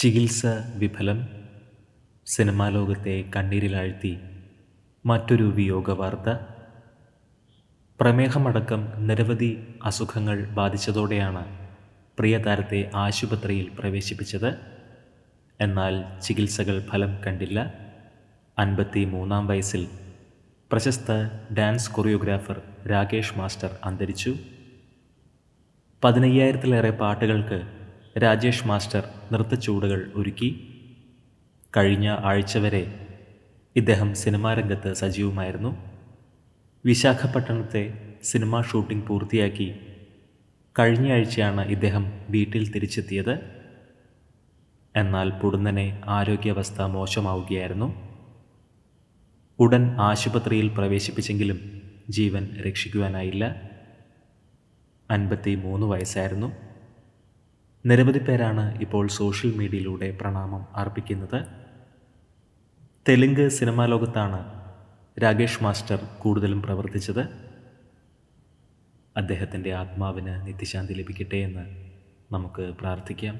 ചികിത്സ വിഫലം സിനിമാ ലോകത്തെ കണ്ണീരിലാഴ്ത്തി മറ്റൊരു വിയോഗ വാർത്ത പ്രമേഹമടക്കം നിരവധി അസുഖങ്ങൾ ബാധിച്ചതോടെയാണ് പ്രിയ താരത്തെ ആശുപത്രിയിൽ പ്രവേശിപ്പിച്ചത് എന്നാൽ ചികിത്സകൾ ഫലം കണ്ടില്ല അൻപത്തി മൂന്നാം വയസ്സിൽ പ്രശസ്ത ഡാൻസ് കൊറിയോഗ്രാഫർ രാകേഷ് മാസ്റ്റർ അന്തരിച്ചു പതിനയ്യായിരത്തിലേറെ പാട്ടുകൾക്ക് രാജേഷ് മാസ്റ്റർ നൃത്തച്ചുവടുകൾ ഒരുക്കി കഴിഞ്ഞ ആഴ്ച വരെ ഇദ്ദേഹം രംഗത്ത് സജീവമായിരുന്നു വിശാഖപട്ടണത്തെ സിനിമാ ഷൂട്ടിംഗ് പൂർത്തിയാക്കി കഴിഞ്ഞ ആഴ്ചയാണ് ഇദ്ദേഹം വീട്ടിൽ തിരിച്ചെത്തിയത് എന്നാൽ പുടുന്നനെ ആരോഗ്യാവസ്ഥ മോശമാവുകയായിരുന്നു ഉടൻ ആശുപത്രിയിൽ പ്രവേശിപ്പിച്ചെങ്കിലും ജീവൻ രക്ഷിക്കുവാനായില്ല അൻപത്തി മൂന്ന് വയസ്സായിരുന്നു നിരവധി പേരാണ് ഇപ്പോൾ സോഷ്യൽ മീഡിയയിലൂടെ പ്രണാമം അർപ്പിക്കുന്നത് തെലുങ്ക് സിനിമാ ലോകത്താണ് രാകേഷ് മാസ്റ്റർ കൂടുതലും പ്രവർത്തിച്ചത് അദ്ദേഹത്തിൻ്റെ ആത്മാവിന് നിത്യശാന്തി ലഭിക്കട്ടെ എന്ന് നമുക്ക് പ്രാർത്ഥിക്കാം